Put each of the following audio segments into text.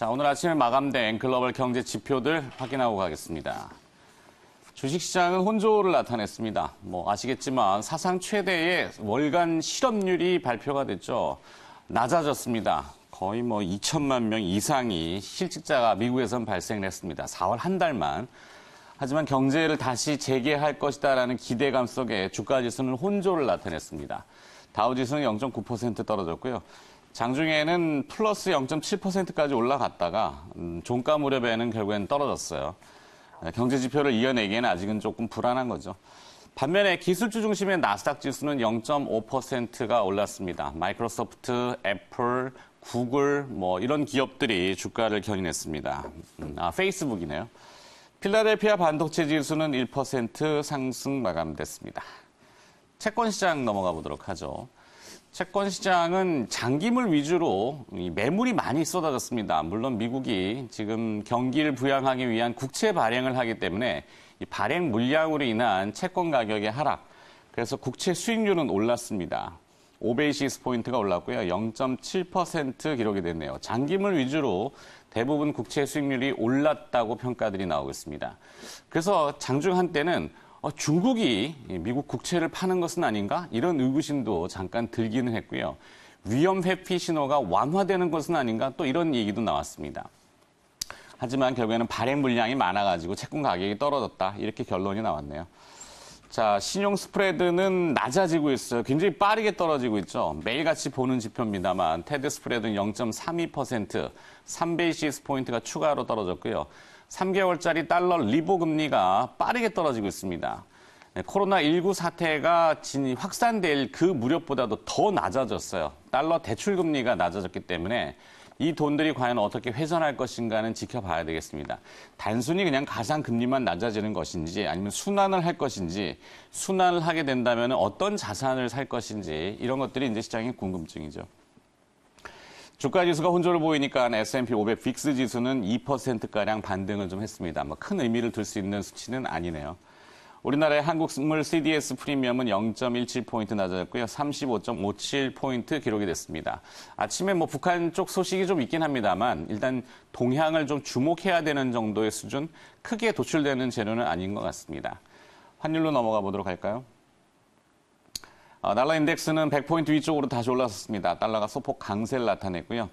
자, 오늘 아침에 마감된 글로벌 경제 지표들 확인하고 가겠습니다. 주식시장은 혼조를 나타냈습니다. 뭐 아시겠지만 사상 최대의 월간 실업률이 발표가 됐죠. 낮아졌습니다. 거의 뭐 2천만 명 이상이 실직자가 미국에선 발생했습니다. 4월 한 달만. 하지만 경제를 다시 재개할 것이다라는 기대감 속에 주가 지수는 혼조를 나타냈습니다. 다우지수는 0.9% 떨어졌고요. 장중에는 플러스 0.7%까지 올라갔다가 음, 종가 무렵에는 결국엔 떨어졌어요. 네, 경제 지표를 이어내기에는 아직은 조금 불안한 거죠. 반면에 기술주 중심의 나스닥 지수는 0.5%가 올랐습니다. 마이크로소프트, 애플, 구글 뭐 이런 기업들이 주가를 견인했습니다. 음, 아, 페이스북이네요. 필라델피아 반도체 지수는 1% 상승 마감됐습니다. 채권 시장 넘어가 보도록 하죠. 채권 시장은 장기물 위주로 매물이 많이 쏟아졌습니다. 물론 미국이 지금 경기를 부양하기 위한 국채 발행을 하기 때문에 발행 물량으로 인한 채권 가격의 하락, 그래서 국채 수익률은 올랐습니다. 5베이시스 포인트가 올랐고요. 0.7% 기록이 됐네요. 장기물 위주로 대부분 국채 수익률이 올랐다고 평가들이 나오고 있습니다. 그래서 장중 한때는 어, 중국이 미국 국채를 파는 것은 아닌가 이런 의구심도 잠깐 들기는 했고요. 위험 회피 신호가 완화되는 것은 아닌가 또 이런 얘기도 나왔습니다. 하지만 결국에는 발행 물량이 많아가지고 채권 가격이 떨어졌다 이렇게 결론이 나왔네요. 자, 신용 스프레드는 낮아지고 있어요. 굉장히 빠르게 떨어지고 있죠. 매일같이 보는 지표입니다만 테드 스프레드는 0.32%, 3베이시스 포인트가 추가로 떨어졌고요. 3개월짜리 달러 리보 금리가 빠르게 떨어지고 있습니다. 코로나19 사태가 확산될 그 무렵보다도 더 낮아졌어요. 달러 대출 금리가 낮아졌기 때문에 이 돈들이 과연 어떻게 회전할 것인가는 지켜봐야 되겠습니다. 단순히 그냥 가상 금리만 낮아지는 것인지 아니면 순환을 할 것인지 순환을 하게 된다면 어떤 자산을 살 것인지 이런 것들이 이제 시장의 궁금증이죠. 주가 지수가 혼조를 보이니까 S&P 500 빅스 지수는 2%가량 반등을 좀 했습니다. 뭐 큰 의미를 둘 수 있는 수치는 아니네요. 우리나라의 한국물 CDS 프리미엄은 0.17포인트 낮아졌고요. 35.57포인트 기록이 됐습니다. 아침에 뭐 북한 쪽 소식이 좀 있긴 합니다만 일단 동향을 좀 주목해야 되는 정도의 수준 크게 도출되는 재료는 아닌 것 같습니다. 환율로 넘어가 보도록 할까요? 어, 달러 인덱스는 100포인트 위쪽으로 다시 올라섰습니다. 달러가 소폭 강세를 나타냈고요.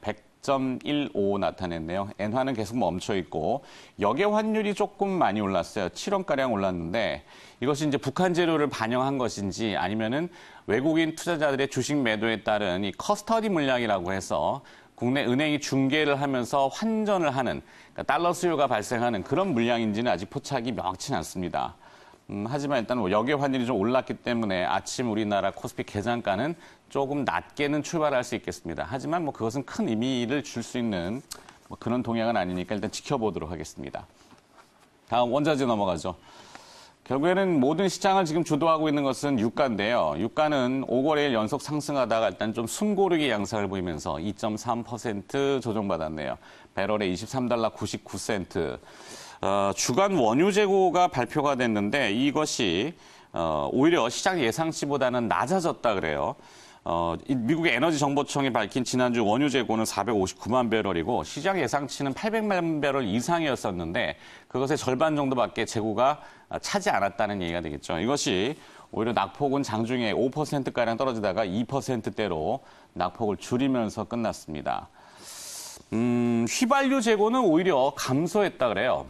4.15 나타냈네요. 엔화는 계속 멈춰 있고 역외 환율이 조금 많이 올랐어요. 7원 가량 올랐는데 이것이 이제 북한 재료를 반영한 것인지 아니면은 외국인 투자자들의 주식 매도에 따른 이 커스터디 물량이라고 해서 국내 은행이 중개를 하면서 환전을 하는 그러니까 달러 수요가 발생하는 그런 물량인지는 아직 포착이 명확치 않습니다. 음, 하지만 일단 뭐 역의 환율이 좀 올랐기 때문에 아침 우리나라 코스피 개장가는 조금 낮게는 출발할 수 있겠습니다. 하지만 뭐 그것은 큰 의미를 줄 수 있는 뭐 그런 동향은 아니니까 일단 지켜보도록 하겠습니다. 다음 원자재 넘어가죠. 결국에는 모든 시장을 지금 주도하고 있는 것은 유가인데요. 유가는 5거래일 연속 상승하다가 일단 좀 숨고르기 양상을 보이면서 2.3% 조정받았네요. 배럴에 23달러 99센트. 어, 주간 원유 재고가 발표가 됐는데 이것이 어, 오히려 시장 예상치보다는 낮아졌다 그래요. 어, 미국의 에너지 정보청이 밝힌 지난주 원유 재고는 459만 배럴이고 시장 예상치는 800만 배럴 이상이었었는데 그것의 절반 정도밖에 재고가 차지 않았다는 얘기가 되겠죠. 이것이 오히려 낙폭은 장중에 5%가량 떨어지다가 2%대로 낙폭을 줄이면서 끝났습니다. 음, 휘발유 재고는 오히려 감소했다 그래요.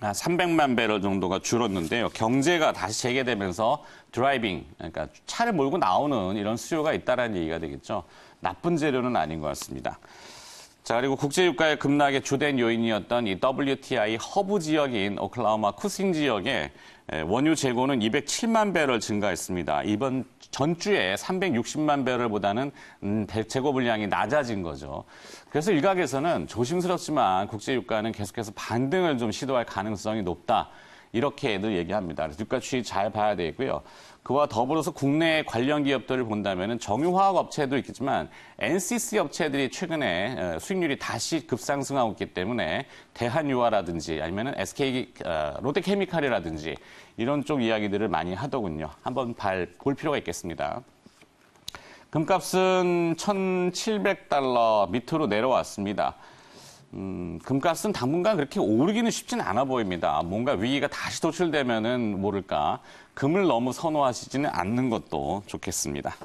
한 300만 배럴 정도가 줄었는데요. 경제가 다시 재개되면서 드라이빙, 그러니까 차를 몰고 나오는 이런 수요가 있다는 얘기가 되겠죠. 나쁜 재료는 아닌 것 같습니다. 자, 그리고 국제유가의 급락의 주된 요인이었던 이 WTI 허브 지역인 오클라호마 쿠싱 지역에 원유 재고는 207만 배럴 증가했습니다. 이번 전주에 360만 배럴보다는 음, 재고 분량이 낮아진 거죠. 그래서 일각에서는 조심스럽지만 국제유가는 계속해서 반등을 좀 시도할 가능성이 높다. 이렇게 애 얘기합니다. 그래서 유가 추이 잘 봐야 되고요. 그와 더불어서 국내 관련 기업들을 본다면 정유화학 업체도 있겠지만 NCC 업체들이 최근에 어, 수익률이 다시 급상승하고 있기 때문에 대한유화라든지 아니면 SK 어, 롯데케미칼이라든지 이런 쪽 이야기들을 많이 하더군요. 한번 볼 필요가 있겠습니다. 금값은 1,700달러 밑으로 내려왔습니다. 음, 금값은 당분간 그렇게 오르기는 쉽진 않아 보입니다. 뭔가 위기가 다시 도출되면은 모를까 금을 너무 선호하시지는 않는 것도 좋겠습니다.